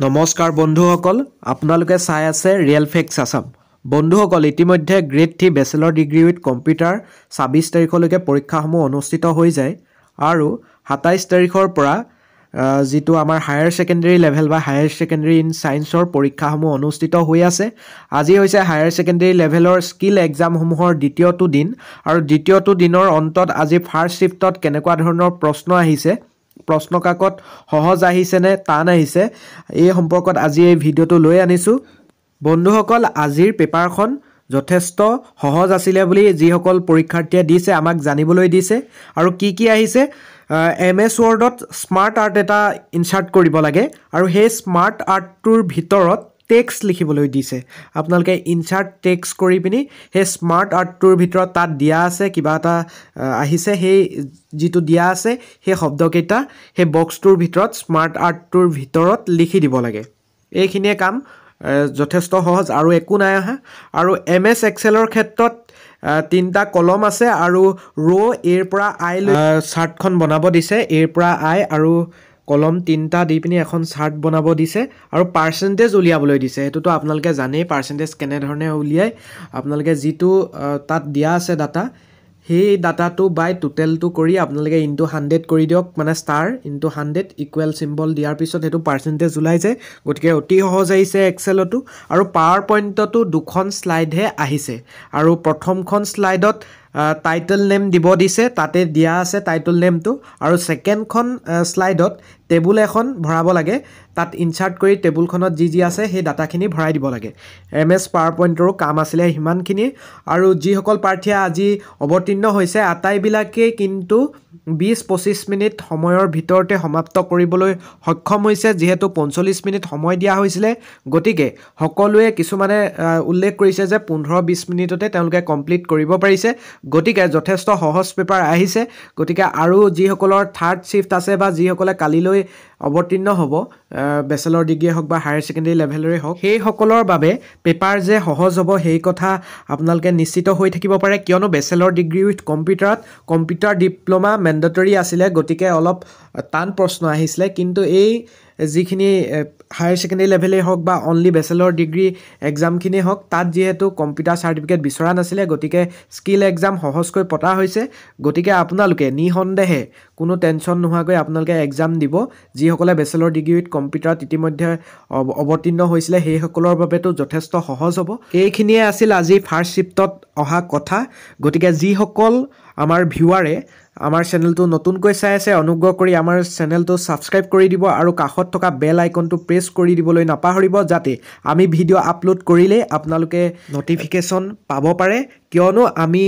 নমস্কাৰ বন্ধুসকল আপোনালোকে চাই আছে ৰিয়েল ফেক্স আছাম বন্ধুসকল ইতিমধ্যে grade three bachelor degree with computer ছাব্বিছ তাৰিখলৈকে পৰীক্ষাসমূহ অনুষ্ঠিত হৈ যায় আৰু সাতাইছ তাৰিখৰ পৰা যিটো আমাৰ হায়াৰ ছেকেণ্ডেৰী লেভেল বা হায়াৰ ছেকেণ্ডেৰী ইন ছায়েন্সৰ পৰীক্ষাসমূহ অনুষ্ঠিত হৈ আছে আজি হৈছে হায়াৰ ছেকেণ্ডেৰী লেভেলৰ স্কিল এক্সামসমূহৰ দ্বিতীয়টো দিন আৰু দ্বিতীয়টো দিনৰ অন্তত আজি ফাৰ্ষ্ট শ্বিফ্টত কেনেকুৱা ধৰণৰ প্ৰশ্ন আহিছে প্ৰশ্নকাকত সহজ আহিছেনে টান আহিছে এই সম্পৰ্কত আজি এই ভিডিঅ'টো লৈ আনিছোঁ বন্ধুসকল আজিৰ পেপাৰখন যথেষ্ট সহজ আছিলে বুলি যিসকল পৰীক্ষাৰ্থীয়ে দিছে আমাক জানিবলৈ দিছে আৰু কি কি আহিছে এম এছ ৱৰ্ডত স্মাৰ্ট আৰ্ট এটা ইনচাৰ্ট কৰিব লাগে আৰু সেই স্মাৰ্ট আৰ্টটোৰ ভিতৰত টেক্স লিখিবলৈ দিছে আপোনালোকে ইনচাৰ্ট টেক্স কৰি পিনি সেই স্মাৰ্ট আৰ্টটোৰ ভিতৰত তাত দিয়া আছে কিবা এটা আহিছে সেই যিটো দিয়া আছে সেই শব্দকেইটা সেই বক্সটোৰ ভিতৰত স্মাৰ্ট আৰ্টটোৰ ভিতৰত লিখি দিব লাগে এইখিনিয়ে কাম যথেষ্ট সহজ আৰু একো নাই অহা আৰু এম এছ এক্সেলৰ ক্ষেত্ৰত তিনিটা কলম আছে আৰু ৰ' এৰ পৰা আই চাৰ্টখন বনাব দিছে এৰ পৰা আই আৰু কলম তিনিটা দি পিনি এখন চাৰ্ট বনাব দিছে আৰু পাৰ্চেণ্টেজ উলিয়াবলৈ দিছে সেইটোতো আপোনালোকে জানেই পাৰ্চেণ্টেজ কেনেধৰণে উলিয়াই আপোনালোকে যিটো তাত দিয়া আছে ডাটা সেই ডাটাটো বাই টোটেলটো কৰি আপোনালোকে ইনটু হাণ্ড্ৰেড কৰি দিয়ক মানে star into hundred equal symbol দিয়াৰ পিছত সেইটো পাৰ্চেণ্টেজ ওলাই যায় গতিকে অতি সহজ আহিছে এক্সেলতো আৰু পাৱাৰ পইণ্টতো দুখন শ্লাইডহে আহিছে আৰু প্ৰথমখন শ্লাইডত টাইটল নেম দিব দিছে তাতে দিয়া আছে টাইটল নেমটো আৰু ছেকেণ্ডখন শ্লাইডত টেবুল এখন ভৰাব লাগে তাত ইনচাৰ্ট কৰি টেবুলখনত যি যি আছে সেই ডাটাখিনি ভৰাই দিব লাগে এম এছ পাৱাৰ পইণ্টৰো কাম আছিলে সিমানখিনি আৰু যিসকল প্ৰাৰ্থীয়ে আজি অৱতীৰ্ণ হৈছে আটাইবিলাকেই কিন্তু বিছ পঁচিছ মিনিট সময়ৰ ভিতৰতে সমাপ্ত কৰিবলৈ সক্ষম হৈছে যিহেতু পঞ্চল্লিছ মিনিট সময় দিয়া হৈছিলে গতিকে সকলোৱে কিছুমানে উল্লেখ কৰিছে যে পোন্ধৰ বিছ মিনিটতে তেওঁলোকে কমপ্লিট কৰিব পাৰিছে গতিকে যথেষ্ট সহজ পেপাৰ আহিছে গতিকে আৰু যিসকলৰ থাৰ্ড শ্বিফ্ট আছে বা যিসকলে কালিলৈ অৱতীৰ্ণ হ'ব বেচেলৰ ডিগ্ৰীয়ে হওক বা হায়াৰ ছেকেণ্ডেৰী লেভেলৰে হওক সেইসকলৰ বাবে পেপাৰ যে সহজ হ'ব সেই কথা আপোনালোকে নিশ্চিত হৈ থাকিব পাৰে কিয়নো বেচেলৰ ডিগ্ৰী উইথ কম্পিউটাৰত কম্পিউটাৰ ডিপ্ল'মা মেণ্ডেটৰী আছিলে গতিকে অলপ টান প্ৰশ্ন আহিছিলে কিন্তু এই যিখিনি হায়াৰ ছেকেণ্ডেৰী লেভেলেই হওক বা অনলি বেচেলৰ ডিগ্ৰী এক্সামখিনিয়ে হওক তাত যিহেতু কম্পিউটাৰ চাৰ্টিফিকেট বিচৰা নাছিলে গতিকে স্কিল এক্সাম সহজকৈ পতা হৈছে গতিকে আপোনালোকে নিঃসন্দেহে কোনো টেনশ্যন নোহোৱাকৈ আপোনালোকে এক্সাম দিব যি যিসকলে বেচেলৰ ডিগ্ৰীত কম্পিউটাৰত ইতিমধ্যে অৱতীৰ্ণ হৈছিলে সেইসকলৰ বাবেতো যথেষ্ট সহজ হ'ব এইখিনিয়ে আছিল আজি ফাৰ্ষ্ট শ্বিফ্টত অহা কথা গতিকে যিসকল আমাৰ ভিউৱাৰে আমাৰ চেনেলটো নতুনকৈ চাই আছে অনুগ্ৰহ কৰি আমাৰ চেনেলটো ছাবস্ক্ৰাইব কৰি দিব আৰু কাষত থকা বেল আইকনটো প্ৰেছ কৰি দিবলৈ নাপাহৰিব যাতে আমি ভিডিঅ' আপলোড কৰিলেই আপোনালোকে ন'টিফিকেশ্যন পাব পাৰে কিয়নো আমি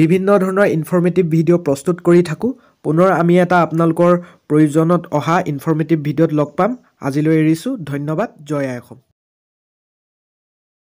বিভিন্ন ধৰণৰ ইনফৰ্মেটিভ ভিডিঅ' প্ৰস্তুত কৰি থাকোঁ পুনৰ আমি এটা আপোনালোকৰ প্ৰয়োজনত অহা ইনফৰ্মেটিভ ভিডিঅ'ত লগ পাম আজিলৈ এৰিছোঁ ধন্যবাদ জয় আই অসম